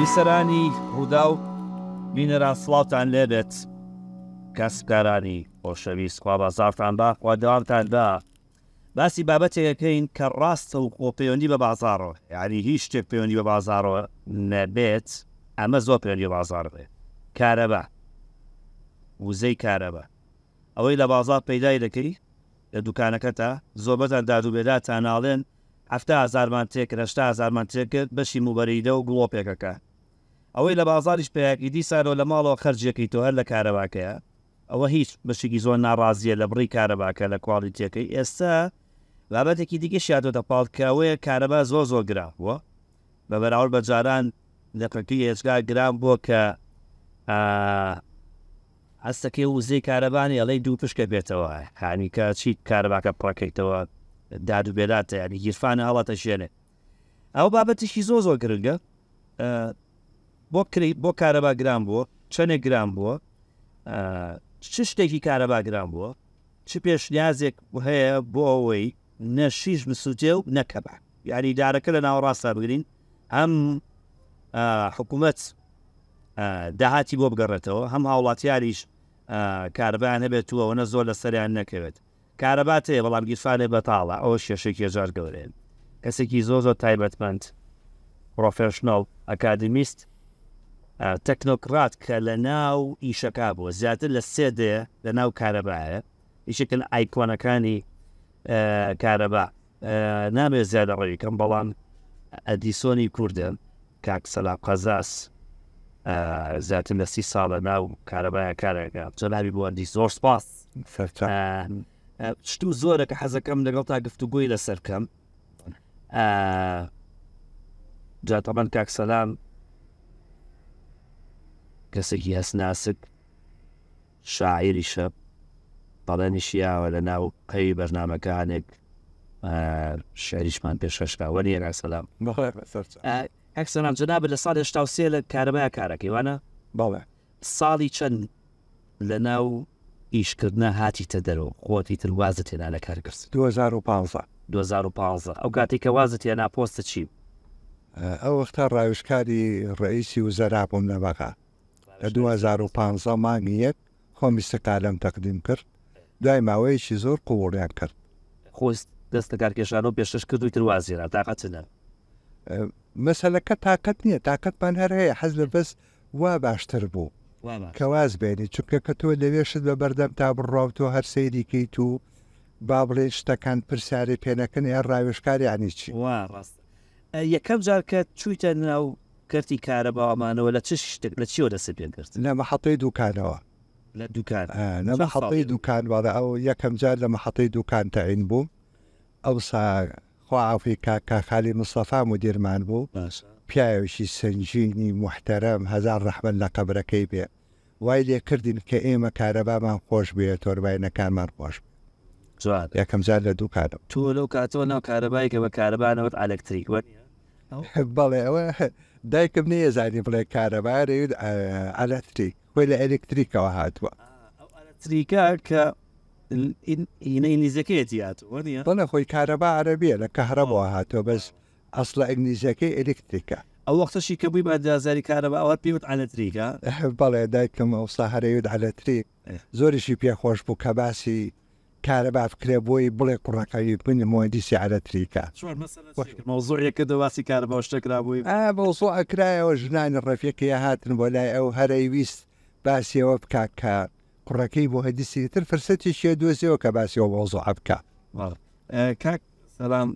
بیسەرانی ڕوودا و بینەران سڵاوان لێبێت کەسکارانی خۆشەوی سکوا بازارتان با خواداوامتان دا باسی بابەتێکەکەین کە ڕاستە و قۆپەیوەندی بە بازارەوە یاری هیچ شتێک پەیوەندی بە بازارەوە نەبێت ئەمە زۆر پەیوەندی بازار بێ کارەبە وزەی کارەبە ئەوەی لە بازار پەیدای دەکەی لە دوکانەکە تا زۆبەتان دادوبێدا تا ناڵێن هەفتە هزارمان تێک رەشتا هزارمان تێکرد بەشی موبەریدە و گڵۆپێکەکە ئەوەی لە بازاریش پیاگیدی سارۆ لە ماڵەوە خەرجەکەی تۆ هەر لە کارەباکەیە ئەوە هیچ بەشێکی زۆر ناڕازیە لە بڕی کارەباکە لە کواڵیتەکەی ئێستا بابەتێکی دیگە شاتۆتە پاڵکەوەیە کارەبا زۆ زۆ گراوە بە بەراورد بە جاران لەپەکی هێزگا گران بۆ کە هەستەکەی وزەی کارەبانی ئەڵی دوو پشکە بێتەوە هانیکە چیت کارەباکە پڕکەیتەوە داد و بێداتە ینی گیرفانە هەڵاتە شوێنێ ئەو بابەتیشی زۆ زۆر گرنگە بۆ کریت بۆ کارەبا گران بووە چەندێک گران بووە چ شتێکی کارەبا گران بووە چ پێشنیازێک هەیە بۆ ئەوەی نەشیش بسووتێ و نەکەبا یاری دارەکە لە ناوەڕاستا بگرین هەم حکوومەت داهاتی بۆ بگەڕێتەوە هەم هاوڵاتیاریش کاربیان هەبێت توە ئەوە زۆر لە سەریان نەکەوێت کارەبات هەیە بەڵام گیرفانێ بەتاڵە ئەو شێشێکی ێژار گەورێن کەسێکی زۆ زۆر تایبەتمەند پرۆفشنال ئەکادمیست تەکنۆکرات کە لە ناو ئیشەکە لناو زیاتر إيشكن أيقونة كاني ناو آه، آه، نامي زاد ئایکۆنەکانی كم بلان أديسوني ڕێیکەم كاك سلا قزاس زاد سەلا قەزاس زیاتر لە سی ساڵە ناو کارەبایە کارەکە جەناوی بووەندی زۆر سپاس آه، شت و زۆرە کە حەزەکەم لەگەڵ تا گفتوگوی جا طبعا كاك سلام کەسێکی هەسناسک شاعری شەب بەڵێنیشیاوە لە ناو پێی بەرنمەکانێک شعریشمان پێشەشکاوەنی ێراسەلام ئەکسەنام جناب لە ساڵ هشتا سێ لە کارەبای کارەکەی وانە باڵێ ساڵی چەند لە ناو ئیشکردە هاتی تە دەرەوە خۆتی تروازە تێنا لە کارکرد 2015 2015 ئەو کاتێککە وازە تێنا پۆستە چی ئەو وەختا ڕاوشکاری ڕئیسی و زەرا بووم نەبقا لە 2015 مانگی یەک خۆمیستە کالم تەقدیم کرد دوای ماوەیەکی زۆر قوڵیان کرد خۆست دەستە کارکێشانەوە پێشش کرد و تروازیرا تااقەتە مەسلەکە تااقەت نییە تااقەتمان هەر هەیە حەز لە بەس وا باشتر بوو کەواز بێنی چونکە کە تۆ لەوێشت بە بەردەم تا بڕاو تۆ هەر سەیریکەیت و با بڵێ شتەکان پرسیاری پێنەکەن یان ڕاوێشکاری عنی چی ڕاست یەکەم جار کە چوویتە ناو کردی کارە باوامانەوە لە چ لا ما حطيت دكان پێگرت نەمە حەڵی دوکانەوە لە دوکان حطيت دكان دوکان وارە ئەو یەکەم جار لە مەحەڵی دوکان تەعین بوو ئەو ساخواافی کاکاخالی مستەفا و دیرمان بوو پیاویشی سنجینی محتەرم هزار ڕحمن لە قبرەکەی بێ وای لێ کردین کە ئێمە کارەبامان خۆش كان تۆربینەکانمان خوش زواد يا كم لە دوو کارم تۆ لەو کاتۆ ناو کارەبایکە بە کارەبانەوەت ئەلکتریک بەڵێ ئەوە دایکم نەیەزانی بڵێ کارەبارەوێت ئەلەتریک خۆی لە ئەلکتریکەوە هاتووە تریکە کە ئینەینیزەکەیەتی هاتووە بڵە خۆی کارەبا عربیە لە کەهرەبەوە هاتووە بەس ئەسڵە ئەگنیزەکەی ئەلکتریکە ئەو وەختەشی کە بووی بە دازاری کارەبە ئەوە پێوت ئالەتریکە بەڵێ دایکم ئەوسا هەرەیوت ئالەتریک زۆریشی پێخۆش بوو کە باسی کارەبا بکرێ بۆی بڵێ کوڕەکەی بن مدیسی عەتریکە مەوزوعی کە دەواسی کار بە شتەکرابووی بەوسۆ ئەکرایەوە وجنان ڕەفیقیە هاتن بۆ لای ئەو هەرەی ویست باسیەوە بکاکە کوڕەکەی بۆ هەدیسی تر فرسەتی شێ دۆزیەوە کە باسیەوە بۆزۆ عبکە کاک سەسلام آه،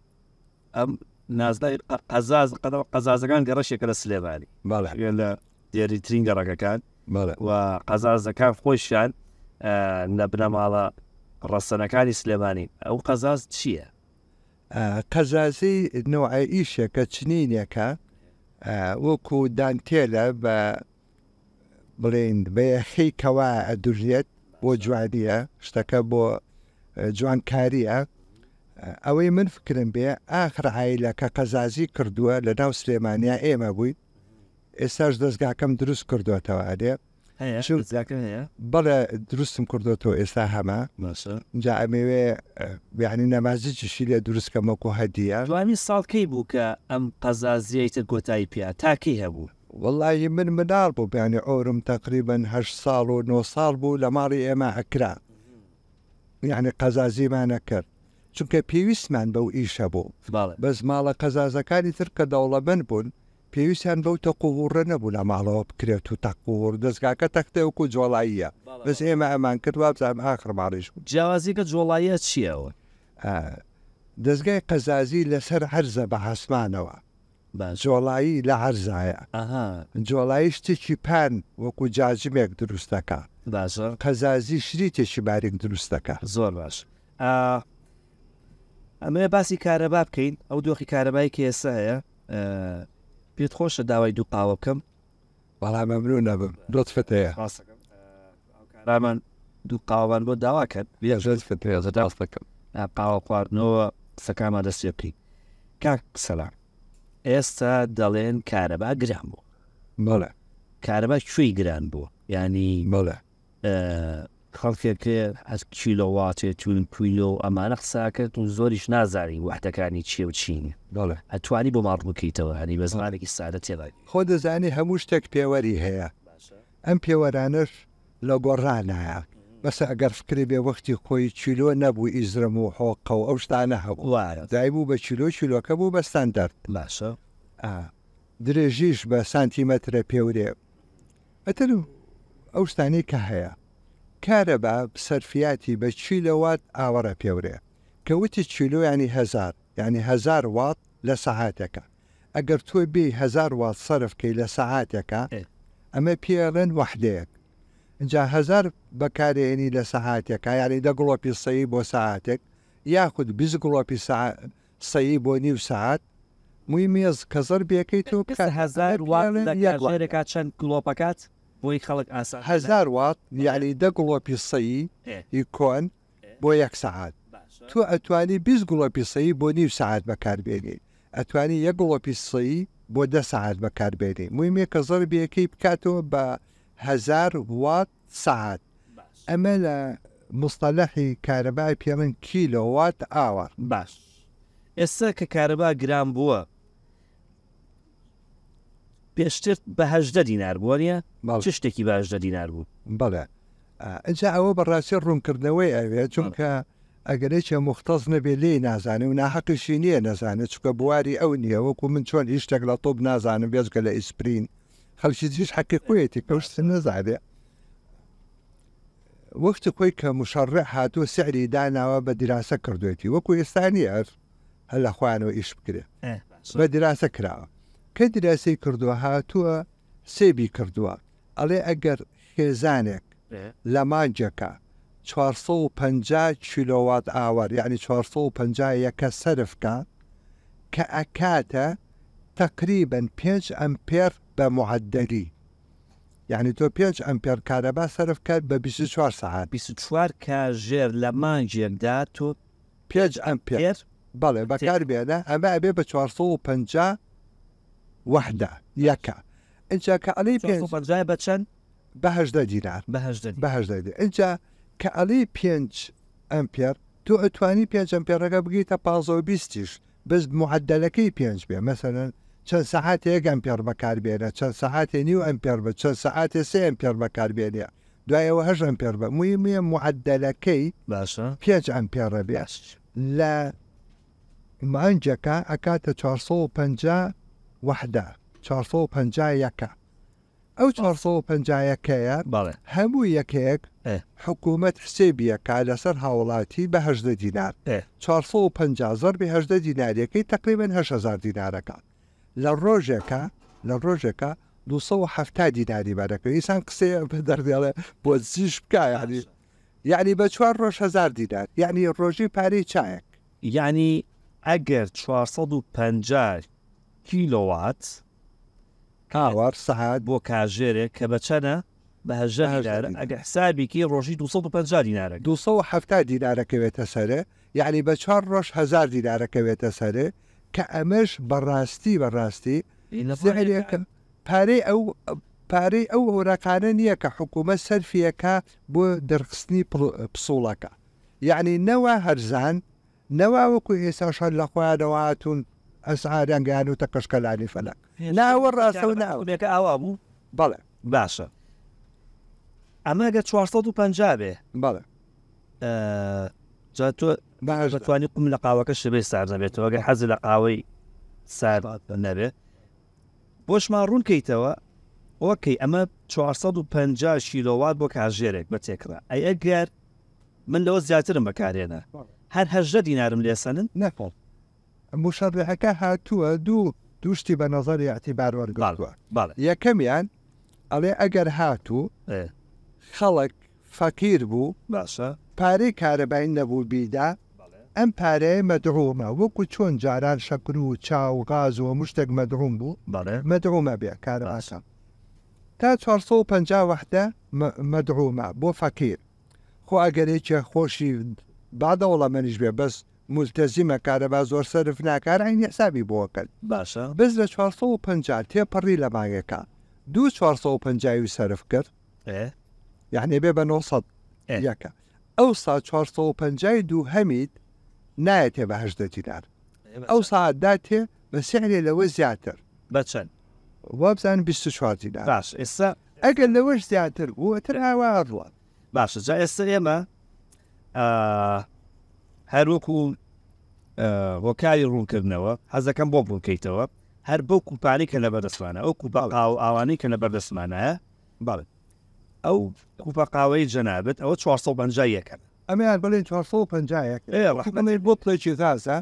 ئەم نازدای قەزاز قەزازەکان گەڕەشێکە لە سلێبانی باڵ لە دیێری ترین گەڕەکەکان و قەزازەکان خۆشیان آه، نبنا مالا ڕەسەنەکانی سلێمانی ئەو قەزاز چییە؟ قەزازی نوعیشەکە چنینێکە وەکو دانتێلە بە بڵێند بەیەخی کەوا ئەدوژێت بۆ جوادیە شتەکە بۆ جوانکاریە ئەوەی من فکرم بێ ئاخر عیلەکە قەزازی کردووە لە ناو سلێمانیا ئێمە بوویت ئێستاش دەستگاکەم دروست کردوێتەوە ئەدێ بەڵێ دروستم کردەوە ئێستا هەمە جا ئەمەوێ بیانی نەمازییشی لە دروستکەمەکو هەدیە دوانی ساڵکەی بوو کە ئەم قەزازیەیتە گۆتایی پیا تاکەی هەبوو وڵی من منار بوو بیانی ئەورم تقریبن هە ساڵ و 9 ساڵ بوو لە ماڵی ئێمە ئەکرا یعنی قەزازیمانە کرد چونکە پێویستمان بەو ئیشە بوو بەس ماڵە قەزازەکانی تر کە دەوڵە بن بوون پێویستیان بەو تەقوڕە نەبوو لە ماڵەوە بکرێت و تەقور دەستگاکە تەختەوەکو و جۆڵاییە بەس ئێمە ئەمان کردوا بزانم ئاخرماریش جیاوازیکە جۆڵاییە چیەوە؟ دەستگای قەزازی لەسەر هەرزە بە حسمانەوە جۆڵایی لە هەرزایە جۆڵایی شتێکی پان وەکو جاجمێک دروستەکە قەزازی شری تێکی بارێک دروستەکە زۆر باش ئەمە باسی کارەبا بکەین ئەو دۆخی کارەبای کێسەیە پێت خۆشە داوای دوو قاوە بکەم بەڵام ئەمرو نەبم دۆت فتەیە ڕامان دوو قاوان بۆ داوا کرد ژێت فتەیە داستەکەم قاوە خواردنەوە سەکامە دەستێکی کاک سەلام ئێستا دەڵێن کارەبا گران بوو بەڵێ کارەبا کوێی گران بوو ینی بەڵێ خەڵکێکێ ئەس کیلۆواتێ تون کویلۆ ئەمانە قساکرد و زۆریش نازاری وحدەکانی چێ و چین دەڵێ ئەتوانی بۆ ماڵ بکەیتەوە هەنی بە زمانێکی سادە تێڵی خۆ دەزانی هەموو شتێک پێوەری هەیە ئەم پێوەرانش لە گۆڕانایە بەس ئەگەر فکری بێ وەختی خۆی چیلۆ نەبوو ئیزرم و حۆقە و ئەو شتانە هەبووە دایبوو بە چیلۆ چیلۆکە بوو بە ستاندەرد لاشە درێژیش بە سانتیمەترە پێورێ ئەتر ئەو شتانی کە هەیە کارە بە سەرفیاتی بە چیلەوات ئاوەرە پێورێ کەوتی چیلۆ ینی هزار ینی هزار وات لە سەعاتەکە ئەگەر تۆ بێ هزار وات سەرفکەی لە سەعاتەکە ئەمە پێڵێن وحدەیەک اینجا هزار بەکارێنی لە سەعاتێکە یاری دە گڵۆپی سەی بۆ سەعاتێک یاخود بیز گڵۆپی سەی بۆ نیو سعات موی مێز کە زەر بێکەی تۆ هزار وارێکات چەند گلۆپەکات بوي خلق اساس هزار وات يعني دقلو بيصي إيه. يكون إيه. بويك ساعات تو اتواني بيز قلو بيصي بو نيو ساعات بكار بيني اتواني يقلو بيصي بو دا ساعات بكار بيني مهم يك ضربي كيف كاتو ب هزار وات ساعات اما مصطلحي كهرباء بيمن كيلو وات اور بس اسا كهرباء جرام بوه پێشتر بەهدە دینار بووە چ شتێکی باشدە دینار بوو بەڵێ ئەجا ئەوە بەڕاستی ڕوونکردنەوەی ئەوێ چونکە ئەگەرێکە مختەز نەبێ لێ نازانێ و ناحقیشی نییە نەزانێت چکە بواری ئەو نییە وەکو من چۆن هیچ شتێک لە تۆب نازانم بێزگە لە ئیسپرین خەلکی زیش حەقیقوەتی پێشت نەزانێ وەختی خۆی کە مشەڕێ هاتووە سعری داناوە بە دیراسە کردوێتی وەکو ئێستانی ئەر هەل لە خوانەوە ئیش بکرێ بە دیراسە کراوە کە دیراسی کردووە هاتووە سێبی کردووە ئەڵێ ئەگەر خێزانێک لە مانجەکە 450 کیلووات ئاوەر یعنی 450 یەکە سرفکە کە ئەکاتە تقریبن 5 ئەمپێر بە معدەری یعنی تۆ 5 ئەمپێر کارەبا سرف کرد بە 24 ساعت 24 کاژێر لە مانجێکدا تۆ 5 ئەمپێر بەڵێ بەکار بێنە ئەمە ئەبێ بە 450 وحده يكا انت كالي بيان جاي باتشان بهج دادي بهج دادي بهج دادي انت كالي بيانج امبير تو اتواني بيانج امبير راك بقيت بازو بيستيش بس معدلك بيانج بيه مثلا شن ساعات يك چەند سەعاتێک ئەمپێر بەکاربێنە چەند سەعاتێ نیو ئەمپێر بە چەند سەعاتێ سێ ئەمپێر بەکاربێنە دوایەوە هەژ ئەمپێر بە مویە معدلەکەی باشە پێنج ئەمپێرە بێست لە مانجەکە ئەکاتە 450 وەحدە 451 ئەو 451ەیە هەموو یەکەیەک حکوومەت حسێبیەکە لەسەر هاوڵاتی بەهدە دیینار 450 بهدە دییناریەکەی تقریبن 6هزار دیینارەکە لە ڕۆژێکە لە ڕۆژێکە 270 دییناری بەرەکەی سان قسێ دەردێڵێ بۆ زیش بکایانی یعنی بە چوار ڕۆژ هزار دیدار یعنی ڕۆژی پارەی چایەک یعنی ئەگەر 450 کیلۆوات کاوار سەعات بۆ کاژێرێک کە بەچەنە بەهژە هەژار ئەگە حسابێکی ڕۆژی 250 دیینارە 270 دیینارەکەوێتە سەرێ یعنی بە چوار ڕۆژ هزار دیینارەکەوێتە سەرێ کە ئەمەش بەڕاستی بەڕاستی پارەی ئەو پارەی ئەو هۆراکانە نییە کە حکوومە سەرفیەکە بۆ دەرخستنی پسوڵەکە یعنی نەوە هەرزان نەوە وەکو هێساشان لەخوایانەوەهاتون અસાર્યા જ્ઞાનું તો કશકલાની ફલક નાવર રાસવ નાવ મેં કે આવા હું بەڵێ باشە ئەمەگە 450 بێ بەڵێ جا تۆ باشتوانی قم لە قاوەکە سعر سار وقع حز لقاوي سعر قاوەی بوش مارون كيتوا اوكي اما ئۆکەی ئەمە 450 شیلۆوات بۆ کاژێرێک بە بتكرا اي ئەگەر من لو زياتر مكارينا هل هجر دينار لێسەنن نفل مشەڕەکە هاتووە دوو دوشتی بە نظری عتیباروەرگووە یەکەمیان ئەڵێ ئەگەر هاتوو خەڵک فەقیر بوو باشە پارەی کارەبین نەبوو بیدا ئەم پارەیە مەدرومە وەکو چۆن جاران شەکر و چاو غاز و مشتێک مەدروم بوو مەدرومە بێ کارە ئاسە تا 450 وحدە مەدرومە بۆ فەقیر خۆ ئەگەرێکە خۆشی بعدەوەڵە منیش بێ بەست مولتەزیمە کارەبا زۆر سەرف ناکارین حسابی بۆ کرد باشە بز لە 450 تێپەڕی لە ماگەکە دو 450 سرف کرد یعنی بێ بە 900 یەکە ئەو سا 450 دوو هەمید نایە تێ بەهشدە دیدار ئەو ساعتدا تێ بە سێنێ لەوە زیاتر بەچەند وابزان 24 دیدار باش ئێستا ئەگەر لەوەش زیاتر بووەتر ئاوا ڕوە باشە جا ئێستا ئێمە هەروەکو هۆکاری ڕوونکردنەوە حەزەکەم بۆ بڕکەیتەوە هەر بەو کوپانی کە لە بەردەسمانە ئەو کوپا ئاوانەی کە لە بەردەسمانە باڵێت ئەو کوپە قاوەی جەنابێت ئەوە 450 یەکەن ئەمیان بڵێن 450 بۆ پڵێکی تازە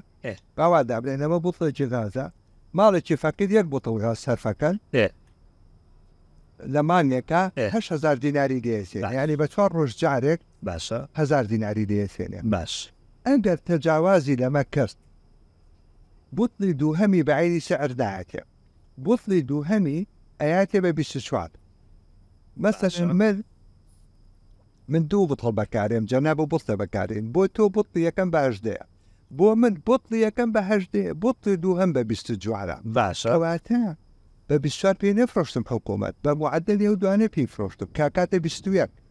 باوا دابلێنەوە بۆ پڵێکی تازە ماڵێکی فەکرد یەک بۆتەوە سەرفەکەن لەمانێکە هزار دیناری دێسێن ینی بە چوار ڕۆژ جارێک باشە هزار دیناری دێسێنێ باش. ئەگەر تەجاوازی لەمە کەست بطل دوهمي بە سعر سەعرداەتێ بطل دوهمي ئەیاتێ بە بیست چوار مەسەشمل أيوة. من دو بطل بكاريم جناب بطل بكاريم بوتو بطل يكن بوتلی بو من بطل يكن بە بطل دوهم دووهەم بە بیست جوارە باشەواتە بە بیشار پێ نەفرۆشتم حکوومەت بە كاكاتي لێو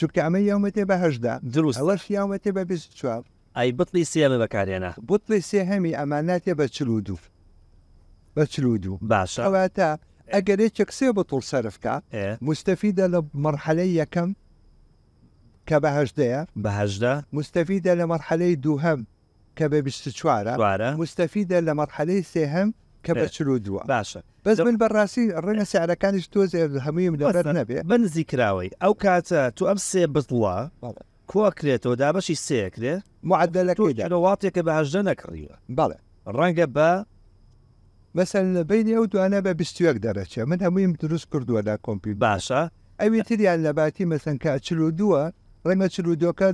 شو كامي يوم تبى هجدة دروس أول في يوم تبى بسشوار أي بطلي سيامي بكاري أنا بطلي سيامي اماناتي يبى تشلودو بتشلودو باشا أواتا أجري تشكسي بطول صرفك إيه؟ مستفيدة لمرحلة كم كبهجدة بهجدة مستفيدة لمرحلة دوهم كبه بستشوارة مستفيدة لمرحلة سهم كبش إيه. رودوا باشا بس من براسي رينا سعره كان توزع هميم لبرد نبي بنزي كراوي او كاتا تو امسي بطلا كوكريتو باش سيكري معدل كيدا كيلوواتك بهجنة كريوة بلا الرنقة با مثلا بيني او انا بستيوك درجة من هميم دروس كردوا لا كومبيوتر باشا او يتري يعني على باتي مثلا كاتشلو دوا رنقة شلو دوكا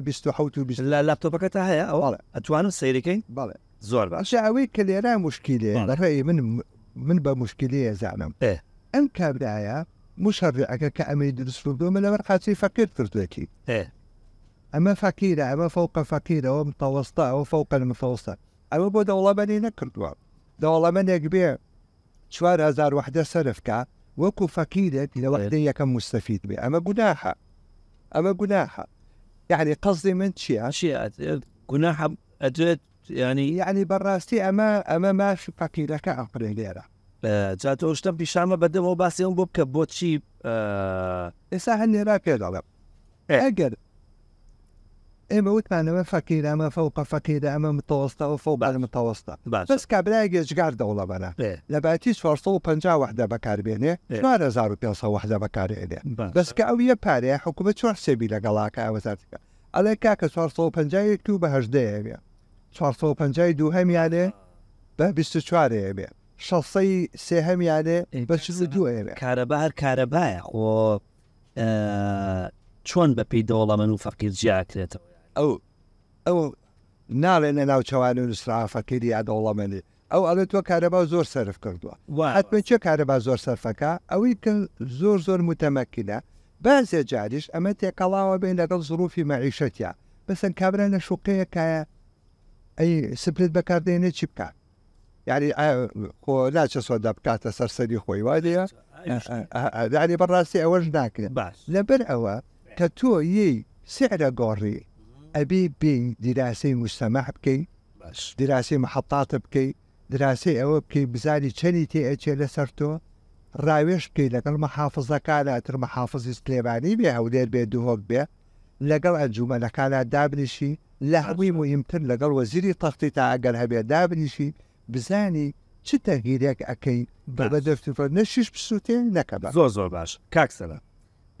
بستو حوتو بستو لا لابتوبك تاعها او اتوانو سيريكين بلا زور زعوي كليرا مشكله رفاي من من با مشكله زعما ايه ام كابدايا مشرع كعمل يدرس في الدوم الا مرقاتي فقير ترتلكي ايه اما فقيره اما فوق فقيره ومتوسطه وفوق المتوسطه اما بو والله ماني نكردوا دا والله ماني كبير شوار هزار وحده سرفكا وكو فقيره الى إيه. وحده كم مستفيد بها اما قناحه اما قناحه يعني قصدي من شيعة شيعة قناحه اجت يعني يعني براستي اما اما ما في باكي داك اقري ليرا جاتو شتم في شامه بدل مو باسي اون بوب كبوت شي اي آه. هني راه كي دابا اي موت انا ما فكيد اما فوق فكيد اما متوسطه وفوق بعد متوسطه بس كابلاي اش قاعد دوله بنا إيه. لا باتيش فرصه وبنجا واحده بكاربيني إيه. شنو هذا زارو بيصا واحده بكاربيني بس كاوي باري حكومه شو حسابي لا قلاكا وزارتك على كاكا فرصه وبنجا يكتبها هجديه 450 دوو هەمیانێ بە 24ەیە بێ شەسی سێ هەمیانێ بە دوێ کارەبار کارەبایە خۆ چۆن بە پێی دەوڵە من و فەقیر جیاکرێتەوە ئەو ئەو ناڵێنە ناوچەوان و نووسرافەکەری یادەوڵەمەنی ئەو ئەڵێت تۆ کارەبا زۆر سرف کردووە حتممە چه کارەبا زۆر سەرفەکە ئەوەی کە زۆر زۆر متەمەکیە بازێ جاریش ئەمە تێکەڵاوە بین لەگەڵ زروفی مەعیشەتە بەسەر کابرا لە شوقەیەکایە اي سبلت بكاردين تشيب كار يعني آه، خو لا شو بكاتا سرسري خوي وادي آه، آه، يعني براسي اول ذاك بس لبن اوا كتو يي سعر غوري ابي بي دراسي مجتمع بكي بس دراسي محطات بكي دراسي او بكي بزالي تشنيتي اتش ال سرتو رايش بكي لقل المحافظة كانت المحافظة سليماني بها ودير بيدوهوك بها لقل الجملة كانت دابنشي لە هەبووی مهمتر لەگەڵ وەزیری تەختی تا ئەگەر هەبێ دابنیشی بزانی چ تەهیرێک ئەەکەی بە دەفتفر نەشیش پسووتێ نەکەبە زۆ زۆر باش کاکسەرە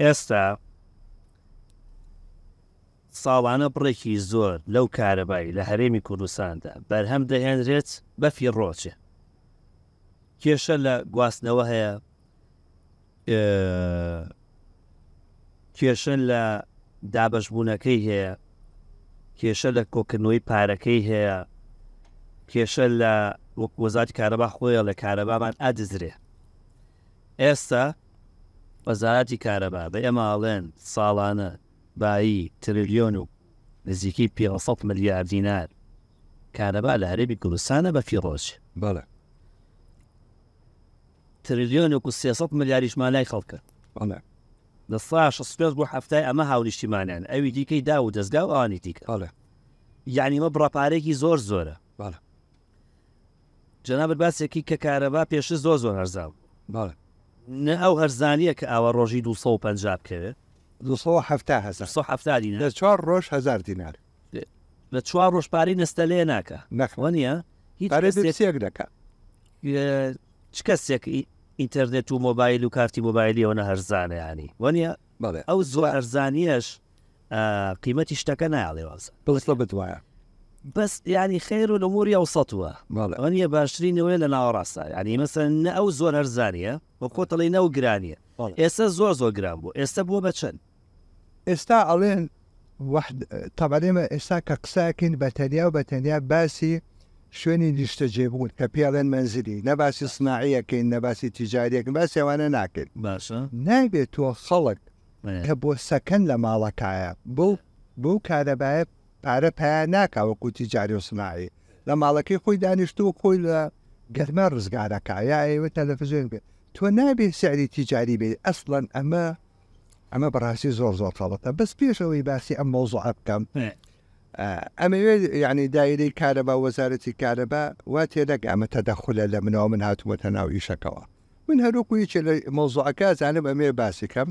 ئێستا ساڵانە بڕێکی زۆر لەو کارەبایی لە هەرێمی کوردستاندا بەرهەم دەهێنرێت بەفی ڕۆچێ کێشە لە گواستنەوە هەیە کێشە لە دابەشبوونەکەی هەیە کێشە لە کۆکردنەوەی پارەکەی هەیە کێشە لە وەزات کارەبا خۆیان لە کارەبامان ئادزرێ ئێستا وەزارەتی کارەبا بە ئێماڵێن ساڵانە بایی تریلیۆن و نزیکی 500 ملیار دینار کارەبا لە هەرێبی کوردستانە بە فیڕۆژ بەڵێ تریلیۆن و 300 ملیاریشمان لای خەڵکە بەڵێ لە سا بۆ هەفتای ئەمە هاونیشتیمانیان ئەوی دیکەی دا و دەستگا و ئەوانی دیکەڵێ یعنیمە بڕاپارێکی زۆر زۆرە باە جەنابەت باسێکی کە کارەبا پێشش زۆ زۆر هەرزاو باە نە ئەو هەرزانیە کە ئاوە ڕۆژی 250 بکەوێت 1970 لە چوار ڕۆژ هزار دینار لە چوار ڕۆژپاری نستە لێ ناکە نەخوانە هیچ دەکە چ کەسێکی ئینتەرنێت و مۆبایل و کارتی مۆبایلیەوە نە هەرزانیانی وەنیە ئەو زۆر ئەرزانیەش قیمەتی شتەکە نایڵێوەز بڵستە بتوایە بەس ینی خێر و لەموری ئەو سەوە ئەنیە باشترینەوەی لە ناوەڕاستە ینی مەسە نە ئەو زۆر هەرزانیە وە کۆتەڵی نەو گرانیە ئێستا زۆر زۆر گران بوو ئێستا بۆ بەچەند ئێستا ئەڵێن تەبارێمە ئێستا کە قساکەین بە تەنیا و بە تەنیا باسی شوێنی دیشتە جێبوون کە پێڵێن منزلی نەباسی سناعیەکەین نەباسی تیجاریەکە باسیێوانە ناکەین باشە نایبێت تۆ خەڵک کە بۆ سەکەن لە ماڵەکایە بڵ بۆ کارەبایە پارە پیا ناکاوەکو تیجاری و سناایی لە ماڵەکەی خۆی دانیشت و خۆی لە گەرمە ڕزگارەکە یا ئێوە تەلەفزیۆن بێت تۆ نابێت سیاری تیجاری بێت ئەسڵەن ئەمە ئەمە بەڕاستی زۆر زۆر خەڵەتە بەس پێشەوەی باسی ئەم مۆزۆ عبکەم ئەمەوێت یعنی دایری کارەبا وەزارەتی کارەبا وا تێدەک ئەمە تەدەخلە لە منەوە من هاتووەتە ناو ئیشەکەەوە من هەروکوی چ لە مۆزوعەکە زانم ئەمێ باسیکەم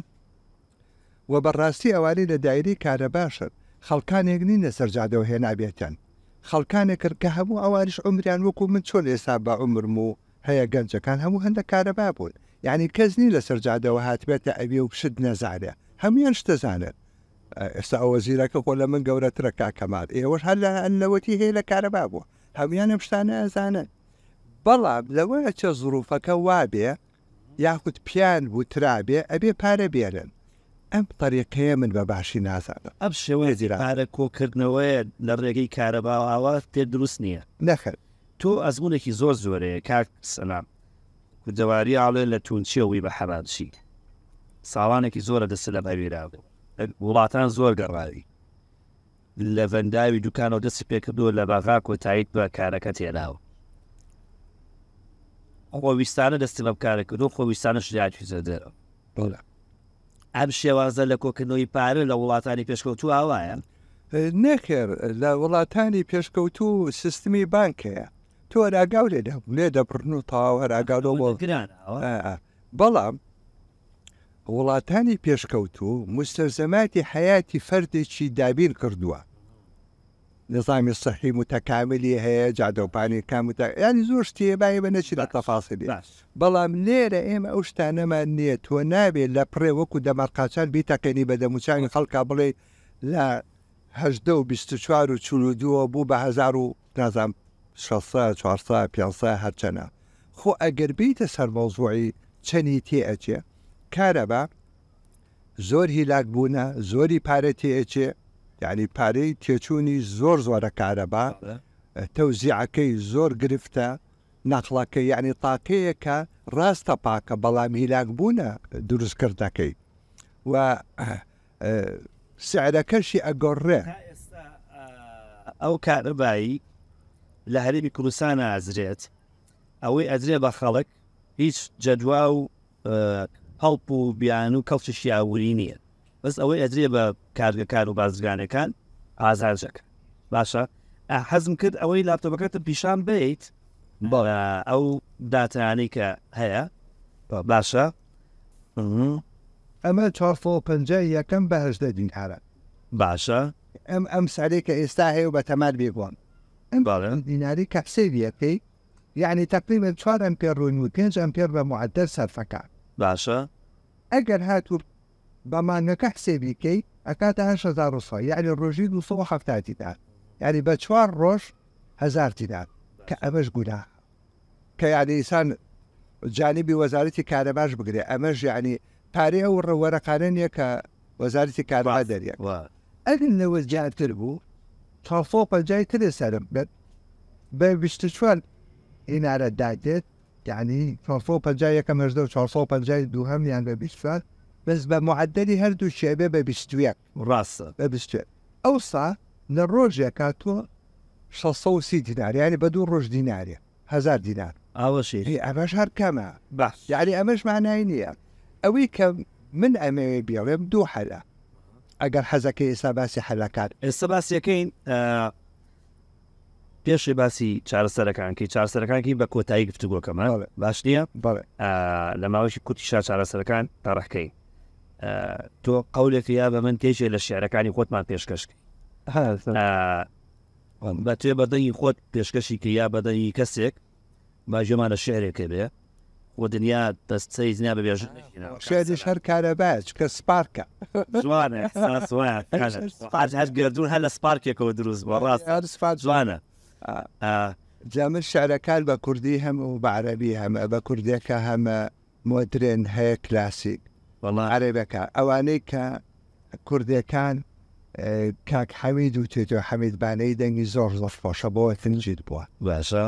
و بەڕاستی ئەوانی لە دایری کارە باشن خەڵکانێک نین لە سەررجادەوە هێنابێتن خەڵکانێک کرد کە هەموو ئەوانش عمریان وەکو من چۆن ئێستا بە عمرم و هەیە گەنجەکان هەموو هەندە کارەبا بوون یعنی کەزنی لە سەررجادەوە هاتبێتە ئەوێ و پشت نەزارێ هەمویان شتەزانێت ئێستا ئەوە زیرەکە خۆ لە من گەورەترە کاکەمات ئێوەش هەر لە ئەلەوەتی هەیە لە کارەبا بووە هەمویانە شتانە ئەزانن بەڵام لەوە چە زروفەکە وابێ یاخود پیان بوو ترابێ ئەبێ پارە بێنن ئەم طریقەیە من بە باشی نازانم ئەم شێوەیە زیرارە کۆکردنەوەی لە ڕێگەی کارەباواوە تێ دروست نییە نەخر تۆ ئەزمونێکی زۆر زۆرەیە کاک سەلام جەواری ئاڵێ لە تونچیەوەی بە حەرانشی ساڵانێکی زۆرە دەست لە بەویرا بوو وڵاتان زۆر گەڕاوی لە ڤەنداوی دوکانەوە دەستی پێکردو لە باغا کۆتاییت بە کارەکە تێراوە خۆویستانە دەستی بە بکارە کردو خۆویستانە شریاکی زەدەرە ئەم شێوازە لە کۆکردنەوەی پارە لە وڵاتانی پێشکەوتو ئاوایە نەکرد لە وڵاتانی پێشکەوتو سیستمی بانکەیە تۆ ئەراگاو لێ لێ دەپڕن و تاوەراگاڵۆ بۆ گران بەڵام وڵاتانی پێشکەوتو مستەرزەماتی حیاتی فەردێکی دابین کردووە. نظامی سەحی متەکاملی هەیە جادەپانی کامتە ینی زۆر شتێبای بە نەچی لە تەفاسلی بەڵام لێرە ئێمە ئەو شتانەمان نییە تۆ نابێت لە پڕێ وەکو دەمەرقاچان بیتەکەنی بە دەموچانی خەڵکا بڵێ لەهدە و 24 و چلو دووە بوو بە 1940 400 500 هەرچەنە خۆ ئەگەر بیتە سەرمەوزوعی چەنی تێ ئەچێ کارە بە زۆر هیلاک بوونە زۆری پارە تێچێ یعنی پارەی تێچوونی زۆر زۆرە کارەبا تەوزیعەکەی زۆر گرفتە نەخڵەکە یعنی تاکەیەکە ڕاستە پاکە بەڵام هیلاک بوونە دروستکردەکەی و سعرەکەشی ئەگۆڕێ ئەو کارەبایی لە هەرمی کوردستانە ئازرێت ئەوەی ئەدرێ بە خەڵک هیچ جدوا و هەڵپ و بیان و کەڵچشی ئاوری نییە بەس ئەوەی ئەجرێ بە کارگەکار و بازرگانەکان ئازارجەکە باشە حەزم کرد ئەوەی لاپتۆبەکەتە پیشان بیت ئەو داتانی کە هەیە باشە ئەمە 450 یەکەم بەهشدە دینهارە باشە ئەم ئەم سارێککە ئێستا هەیە و بە تەمار بێگوان ئەم باڵن دیناری کەپسێویەکەی یعنی تقریبا 4 ئەمپێر ڕوون و 5 ئەمپێر بە معدەر سەرفەکان باشە ئەگەر هاتوو بەمانەکە حسێبیکەی ئەکاتە 1970 یعنی ڕۆژی 1970دا یعنی بە چوار ڕۆژ هزارتیدا کە ئەمەش گونا کە یادیسان جانبی وەزارەتی کارە باش بگرێ ئەمەش یعنی پارێ ئەو ڕەوەرەقانەنیە کە وەزارەتی کارها دەریە ئەگەن لەوە جاتر بوو تافۆ پەنجای ترێ سەرم بێت بە بیست چوار ئینارە دادێت يعني فرصوبة جاية كما جدو فرصوبة جاية دوهم يعني بيش فات بس بمعدلي هردو الشيبه ببستويك راسة ببستويك أوصى نروج كاتو شصو سي دينار يعني بدو روج دينار هزار دينار أول شيء هي أبشر كما بس يعني أماش معناه إني أوي كم من أمي بيرم دو حلا أقل حزكي إسا باسي حلا كان إسا باسي كين آه پێشی باسی چارەسەرەکانکی چارەسەرەکانکی بە کۆتایی گفتوگۆکەمە باش نییە لە ماوەشی کوتیشا چارەسەرەکان تاڕخکەی تۆ قولێکی یا بە من تێژێ لە شعرەکانی خۆتمان پێشکەشکی بە توێ بەدەنگی خۆت پێشکەشی کە یا بەدەنگی کەسێک باژێمان لە شعرێکە بێ بۆ دنیا دەستچەی زنیا بەبێژ شێش هەر کارە باش کە سپارکە جوانە هەر گردون هە لە سپارکێکەوە دروست بە ڕاست سپات جوانە جامر شارەکان بە کوردی هەم و بەعرەبی هەمە بە کوردەکە هەمە مدرێن هەیە کلاسیک عربەکە ئەوانەی کە کوردەکان کاک حەمید و تێتۆ حەمیدبانەی دەنگی زۆر زۆر پۆشە بۆ تنجید بووە باشە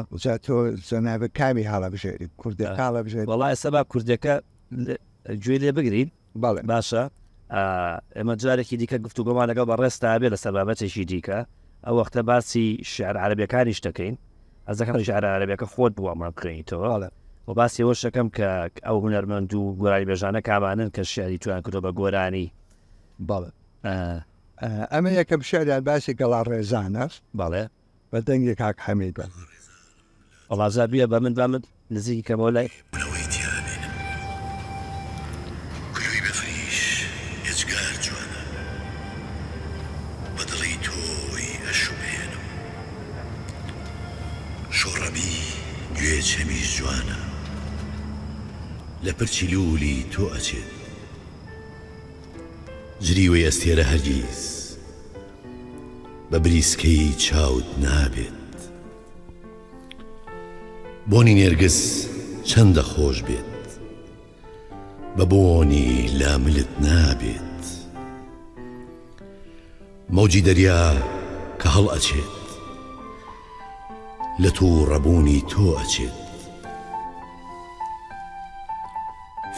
تۆ زۆناابە کامی هاڵە بژێری کوردی هاڵە بژێت بەڵای سەبا کوردەکە گوێ لێ بگرین باشە ئەمە جارێکی دیکە گفتوگومان لەگەڵ بە ڕێستا بێ لە سەبابەتێکی دیکە ئەو وەختە باسی شعر عربیەکانی شتەکەین ئەزەکان شعر عربیەکە خۆت بووەمان بکەینیتەوەڵە و باسی ئەوە شەکەم کە ئەو هوەرمەند و گۆرانی بێژانە کامانن کە شعری توان کردۆ بە گۆرانی باڵێ ئەمە یەکەم شعریان باسی گەڵا ڕێزانە بەڵێ بە دەنگی کاک حەمید بە ئەڵازابیە بە من با من نزیکی کەمەوە لای بنەوەی لە پرچی لولی تۆ ئەچێت جری وی ئەستێرە هەرگیز بە بریسکەی چاوت نابێت بۆنی نێرگس چەندە خۆش بێت بە بۆنی لاملت نابێت مەوجی دەریا کە هەڵ ئەچێت لە توو ڕەبوونی تۆ ئەچێت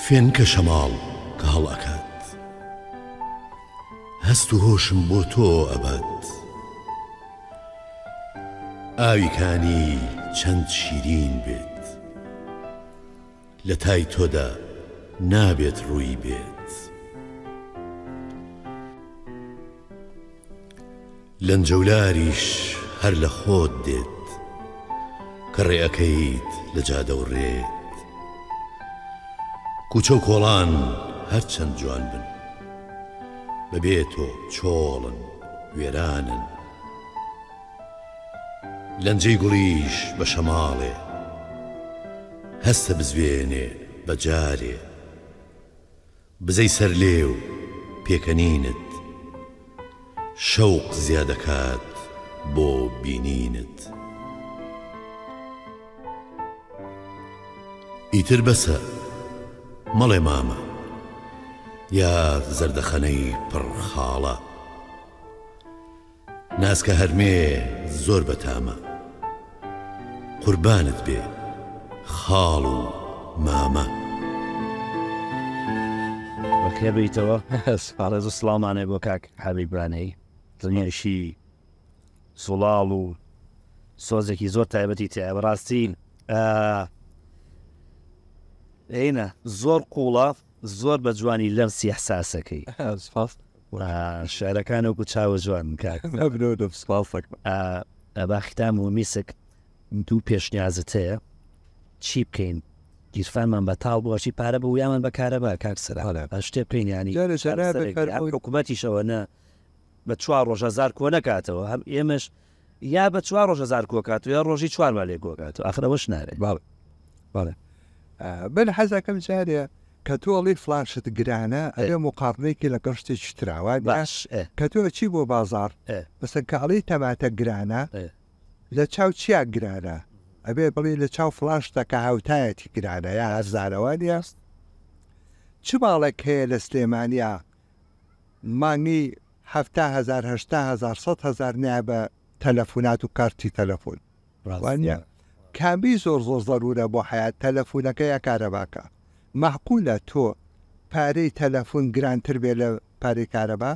فێنکە شەماڵ کە هەڵەکات هەست و هۆشم بۆ تۆ ئەبات ئاویکانی چەند شیرین بێت لە تای تۆدا نابێت ڕووی بێت لەنجەولاریش هەر لە خۆت دێت کە ڕێەکەیت لە جادە و ڕێت کوچە و کۆڵان هەرچەند جوان بن بەبێتۆ چۆڵن وێرانن لەنجەی گوڵیش بە شەماڵێ هەستە بزوێنێ بەجارێ بزەی سەر لێو پێکەنینت شەوق زیادەکات بۆ بینینت ئیتر بەسە مەڵێ مامە یا زەردەخەنەی پڕخاڵە ناسکە هەرمێ زۆر بەتامە قوربانت بێ خاڵ و مامە وەکێ بیتەوە پارێز و سلامانێ بۆ کاک حەبی برانەی دنیاشی سوڵاڵ و سۆزێکی زۆر تایبەتی تێ بەڕاستین عینە زۆر قوڵاف زۆر بە جوانی لەرسی حساسەکەی شارەکان وکو چاوە جوان باختام و میسک دوو پێشنیازت هەیە چی بکەین گیرفانمان بەتاڵ بووە چی پارە بە ویامان بەکارە بە کاکسرا شتێ پێینیانی حکوومەتیشەوە نە بە چوار ڕۆژەزار کۆ نکاتەوە هەم ئێمەش یا بە چوار ڕۆژەزار کۆکات و یا ڕۆژی چوارمە لێ کۆکات و ئەخرەوەش نارێت باڵێ باڵێ بن حەزەکەم جارێ کە تۆڵی فلاشت گرانە ئەێ مقابلێکی لەگەڵ شتێکی تراوە باش کە تۆ چی بۆ بازار بەسەرکاڵی تەماتە گرانە لە چاو چیا گرانە ئەبێ بڵێ لە چاو فلاشتە کە هاوتایەتی گرانە یا هەزارەوانی است چ باڵێک هەیە لە سلێمانیا مانگی هزار هزار نیابە تەلەفونات و کارتی تەلەفۆن ڕوانە کامی زۆر زۆر زەرورە بۆ حیات تەلەفۆنەکەی کارەباکە مەحقولە تۆ پارەی تەلەفۆن گرانتر بێ لە پارەی کارەبا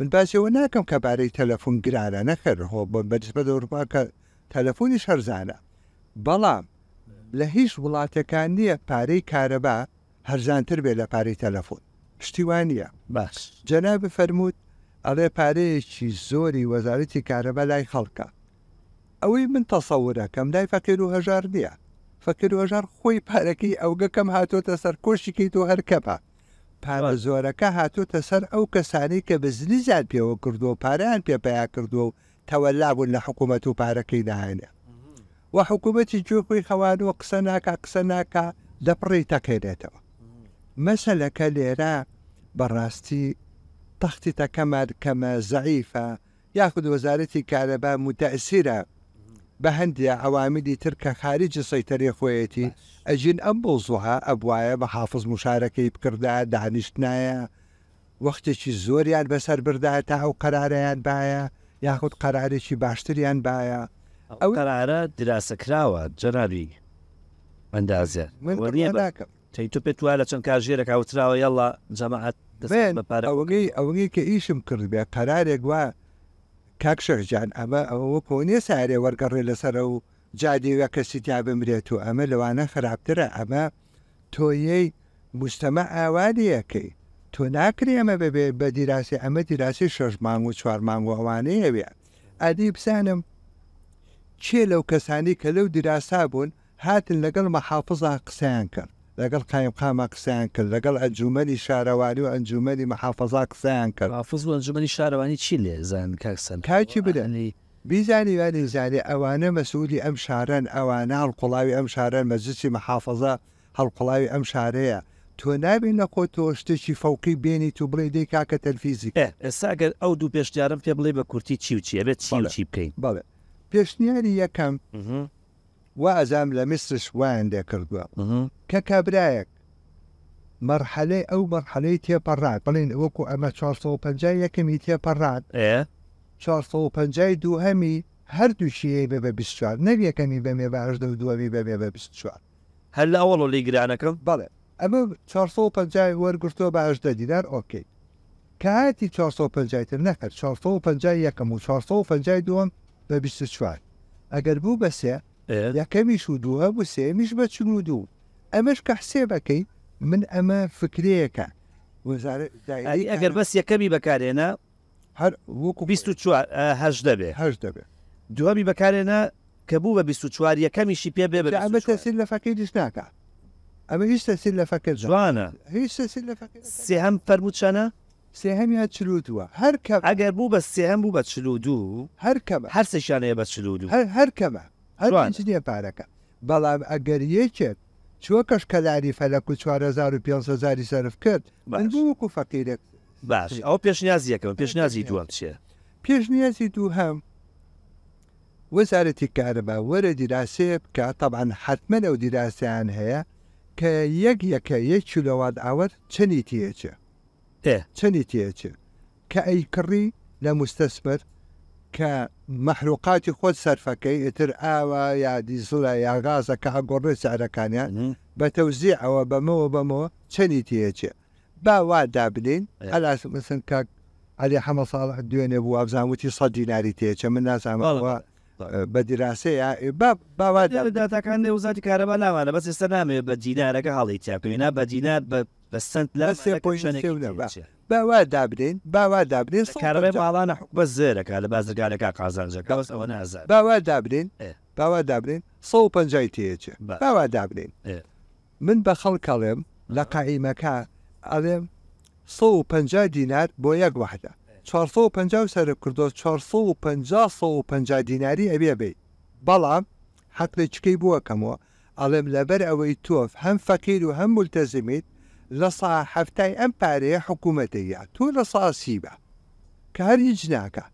من باسیەوە ناکەم کە پارەی تەلەفۆن گرانە نەخر هۆ بە بەرزبە دەوروپا کە تەلەفۆنی شەرزانە بەڵام لە هیچ وڵاتەکان نییە پارەی کارەبا هەرزانتر بێ لە پارەی تەلەفۆن پشتیوانە باس جەناب فەرمووت ئەڵێ پارەیەکی زۆری وەزارەتی کارەبە لای خەڵکە أوي من تصورها كم داي فكروا هجار ديا فكروا هجار خوي باركي أو كم هاتو تسر كوشي كيتو هركبها بارا زوركا هاتو تسر أو كساني كبزنزان بيو كردو باران بيا بيا كردو تولابو لحكومة باركي دهانا وحكومتي جوخي خوان وقسناكا قسناكا لبريتا كيريتو مثلا كاليرا براستي تخطيطة كما كما ضعيفة ياخذ وزارتي كهرباء متأثرة بە هەندێ ئەوامیدی ترکە خارجی سەیتەری خۆیەتی ئەژین ئەم بۆزوها ئەبواە بە حافظ مشارەکەی بکردا دانیشتایە وەختێکی زۆریان بەسەر بردایە تا ئەو قەرارەیان باە یاخود قەرارێکی باشتریان باە ئەو قەرارە دراسەکراوە جەراری ئەندازێ تی تو پێت وایە لە چەند کاژێرەکە وتراوە یاڵە جەماعات بەپارەوەگەی ئەوەی کە ئیشم کرد بێ قەرارێک وە کاکشەرجان ئەمە ئەوە کۆنیە سارێ وەرگەڕێ لەسرە و جادیوە کەسی تیا بمرێت و ئەمە لەوانە خراپترە ئەمە تۆیەی مستەمە ئاوادیەکەی تۆ ناکری ئەمە ببێ بە دیراسی ئەمە دیراسی شەش مانگ و چوار مانگ ئەوانەیەوێ ئەدی بسانم چێ لەو کەسانی کە لەو دیراسا بوون هاتن لەگەڵ مەحافظا قسەیان کرد لەگەڵ قایم قامە قسەیان کرد لەگەڵ ئەنجومەری شارەواری و ئەنجومەری مەحافظا قسەیان کرد حافظ و ئەنجومەری شارەوانی چی لێ زان کاکسن کاکی بدەنی بیزانی وانی زاری ئەوانە مەسئولی ئەم شارەن ئەوانە هەڵقڵاوی ئەم شارەن مەزیسی مەحافظە هەڵقڵاوی ئەم شارەیە تۆ نابین لە خۆ تۆشتێکی فەوقی بێنی تو بڵێ دەی کاکە تەلفیزی ئێستاگەر ئەو دوو پێشتیارم پێ بڵێ بە کورتی چی و چیە بێت چی بکەین بڵێ پێشنیاری یەکەم و ئەزام لە میسرش وایان دێ کردووە کە کابراایەک مەرحەلەی ئەو مەرحەلەی تێپەڕات بڵین وەکو ئەمە 450 یەکەمی تێپەڕات 450 دوو هەمی هەردووشیەی بە بە 24 نەویەکەمی بەمێ بەهش دە دووەمی بەبێ بە 24 هەر لە ئەوڵ لی گرانەکەم بڵێ ئەمە 450 وەرگرتۆ بەهش دە دیدار ئۆکیی کاتی 450تر نەکرد 450 یەکەم و 450 دووەم بە 24 ئەگەر بوو بەسێ آه. يا مش ودوها بوسع مش بتشودو اماش كحسابك من اما فكريك وزار اي اگر بس يا كامي بكارينا هر وكو بيستو تشو هجدبه آه، هجدبه دوامي بكارينا كبو بيستو تشوار يا كمي شي بيبه بيستو اما تسل فكيد شناكا اما هيش تسل فكيد جوانا هيش تسل فكيد سهم فرموتشانا سهم يا تشلودو هر كم اگر بو بس سهم بو بتشلودو هر كم هر سشانه بتشلودو هر هر كم هەروانێ پارەکە بەڵام ئەگەر یەکێک چوە کەشکەلاری فەلەک و 4500 سرف کرد من بووکو فەقیرێک باش ئەو پێشنیازیەکەم پێشنیازی دووەم چێ پێشنیازی دوو هەم وەزارەتی کارەبا وەرە دیراسێ بکە تەبان حتممە ئەو دیراسیان هەیە کە یەک یەکە یەک چلەوات ئاوەر چنی تێچێ چنی تێچێ کە ئەی کڕی لە مستەسمەر کە مەحروقاتی خۆت سەرفەکەی ئتر ئاوە یا دیزڵە یاغازە کە هەگۆڕێ چارەکانیان بە تەوزی ئەوە بەمەوە بەمەوە چەنی تەیەچێ باوا دابلین ئەلاسمسن کاک علی حەمە ساڵ دوێنێ بوو ئابزانوتی سە دیناری تێچە من نازانەوە بە دیراسەیە باوا داتەکان لێ وزاتی کارەبا ناوانە بەس ئێستا نامێ بە دیینارەکە هەڵی تیاکەینا بە دیینات بە سند لە سێ پۆیشنێک باوا دابرێن باوا دابرێن کارڕێ باڵانە حکوبە زێرەکە لە بازرگالەکە قازانجەکەس ئەوە نازە باوا دابرێن باوا دابرێن 150 تێچێ باوا دابرێن من بە خەڵکەڵێم لە قائیمەکە ئەڵێم 150 دینار بۆ یەک وحدە 450 سەر کردو 450 دیناری ئەبێ بێ بەڵام حەقلێ چکەی بووەکەمەوە ئەڵێم لەبەر ئەوەی تۆف هەم فەقیر و هەم ملتەزمیت لصاحفتي امباري حكومتي تو لصا سيبا كاريجناكا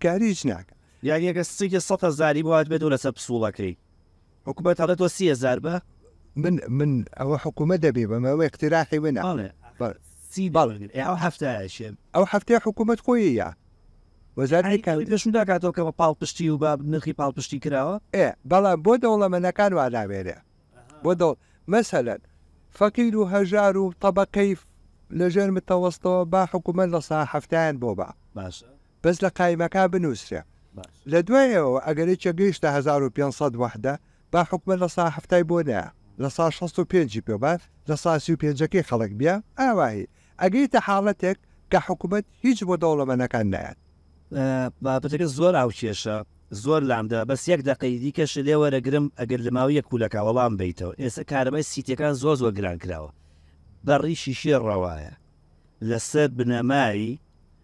كاريجناكا يعني قصيك الصفة الزاري بواد بدون سب كي حكومات هذا توسية زاربة من من او حكومة دبي ما هو اقتراحي منا سيبا إيه، او حفتا هاشم او حفتاي حكومة قوية وزاد كان يعني شنو داك توكا بال بشتي وباب نخي بال بشتي كراوة ايه بلا بودو ولا لما كانوا على بيري بودو مثلا فقيل هجار طبقي لجان متوسطة با حكومة لصاحف تاعن بوبا بس بس لقاي مكان بنوسريا لدوايا أقريتش قيش هزارو بيان صد وحدة با حكومة لصاحف تايبونا لصار شصو بين جيبيو با لصار سيو بين جاكي خلق بيا أواهي أقريت حالتك كحكومة هيج دولة منك نايت أه بتكي الزور أو شيشا زۆر لامدا بەس یەک دەقەیدی کەش لێوەرەگرم ئەگەر لە ماوەیە کوولەکە وەڵام بیتەوە ئێستا کارەبای سیتەکان زۆ زۆر گران کراوە بەڕی شیشێ ڕەوایە لەسەر بنەمایی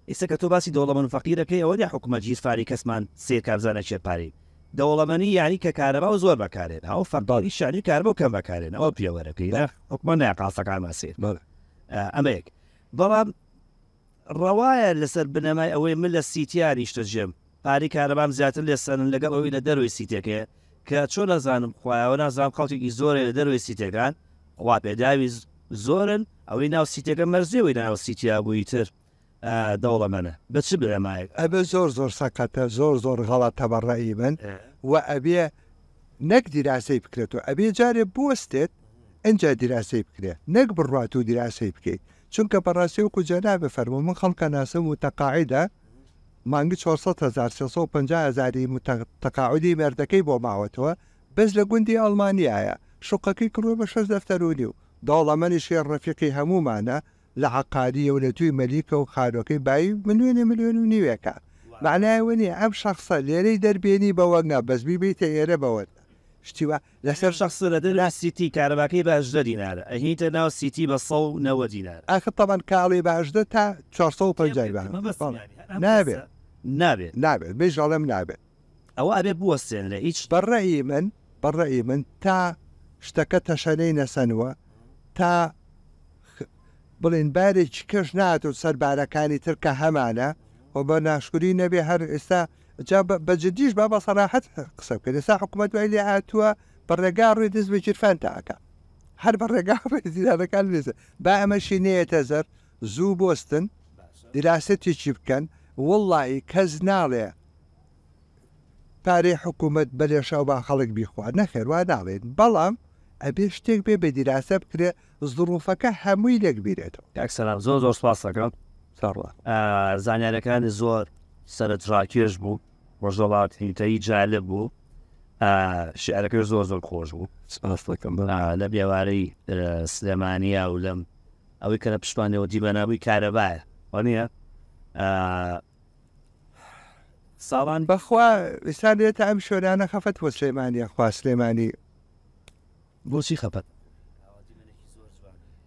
ئیسە کە تۆ باسی دەوڵە من فەقیرەکەی ئەوەی حکومە جیرفاری کەسمان سێ کارزانە چێپاری دەوڵەمەنی یاری کە کارەبا و زۆر بەکارێن ئەو فەرداڵی شاری کاربە کەم بەکارێن ئەو پێوەرەکەی حکومە نایقاسەکان ماسێت ئەمەیەک بەڵام ڕەوایە لەسەر بنەمای ئەوەی من لە سیتیاری شتەژێم پاری کارەبام زیاتر لێ سەرن لەگە ئەوی لە دەروی سیتێکێ کە چۆن نەزانم خخوایەوە نازانام خەڵکیی زۆر لە دەروی سیتەکان خوا پێداوی زۆرن ئەوەی ناو سیتەکە مەرزیەوەی ناو سیتیا بووی تر دەوڵە منە بچ برێمایە ئەبێ زۆر زۆر سەکەتە زۆر زۆر غەڵات تەبڕایی من و ئەبێ نەک دیراسی بکرێتەوە ئەبێ جارێ بستێت ئەجا دیراسی بکرێت نەک بڕات و دیراسی بکەیت چونکە بەڕاستی و کوجەنا بفەرمو من خەڵکە ناسم و تەقاعدا مانگی 450هزاری تەقاعدی مردەکەی بۆ ماوەتەوە بەس لە گوندی ئەلمانیایە شوقەکەی کڕوە بە شەش دەفتەرونی و داڵەمەنی شێر ڕەفیقی هەمومانە لە عقادی و لە توی مەلیکە و خارۆکەی بای منوێنێ میلیۆن و نیوێکە معنایوەنی ئەم شخصە لێرەی دەربێنی بەوەگنا بەزبی بیتە ئێرە بەوە شتیوە لەسەر شخصەدە لا سیتی کارەباکەی باشدە دیینار ئەهیتە ناو سیتی بە سە و نەوە دیینار ئاخ تەمان کاڵی باشدە تا 450 نابێت. نابه نابه بيجي على نابه او ابي بوس يعني ايش برا ايمن برا ايمن تا اشتكت شلينا سنوا تا بلين باري كش ناتو سر بارا كاني تركا همانا وبنا شكري نبي هر اسا جاب بجديش بابا صراحة قصب كده سا حكومة ويلي عاتوا برا قارو يدز بجرفان تاكا هر برا قارو يدز هذا كان لسا باعمل شينية تزر زو بوستن دراستي جيبكن وڵی کەس ناڵێ پارەی حکوومەت بەلێشاو با خەڵک بیخوا نەخێوا ناڵێن بەڵام ئەبێ شتێک بێ بە دیراسە بکرێ زروفەکە هەمووی لێک بیرێتەوە یاکسەر زۆر زۆر سپاسەکەم زانیارەکانی زۆر سەرجاکێش بوو وەژۆڵاتیتایی جالب بوو شعرەکە زۆر زۆر خۆش بوو سپاسەکەم لە بێوارەی سلێمانیا و لەم ئەوەی کە لە پشتوانەوە دیبەنابووی کارەبایە وانە ساڵان بەخوا ئێستا دێتە ئەم شۆرانە خەفەت بۆ سلێمانی خوا سلێمانی بۆچی خەپەت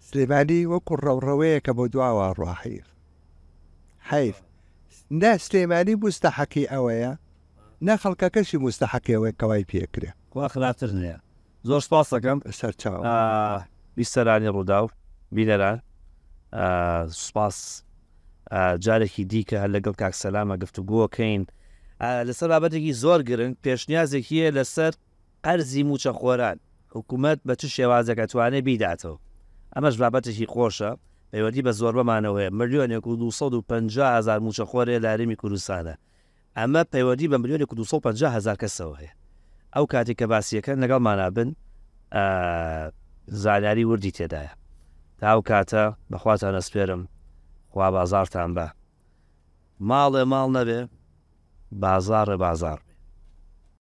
سلێمانی وەکو ڕەوڕەوەیەکە بۆ دواوە ڕاحیر حیف نە سلێمانی مستەحەکی ئەوەیە نە خەڵکەکەشی مستەحەکەوەکەوای پێکرێ وا خلاتر نیە زۆر سپاس دەکەم سەر چاو بیسەرانی ڕوودا و بینەران سوپاس جارێکی دیکە هەر لەگەڵ کاکسەلامە گفتوگوۆکەین لەسەر بابەتێکی زۆر گرنگ پێشنیازێکیە لەسەر ئەرزی موچە خۆران حکوومەت بە چ شێوازەکە توانێ بیداتەوە ئەمەش بابەتێکی خۆشە پەیوەندی بە زۆر بەمانەوەەیە ملیۆنێک و 250 هزار موچەخۆرێ لاریمی کوردستانە ئەمە پەیوەندی بە ملیۆنێک 250 هزار کەسەوە هەیە ئەو کاتێک کە باسیەکەن لەگەڵ مانابن زانیاری وردی تێدایە تاو کاتە بەخواتان ئەسپێرم خوا بازارتان بە ماڵێ ماڵ نەبێ بازارە بازار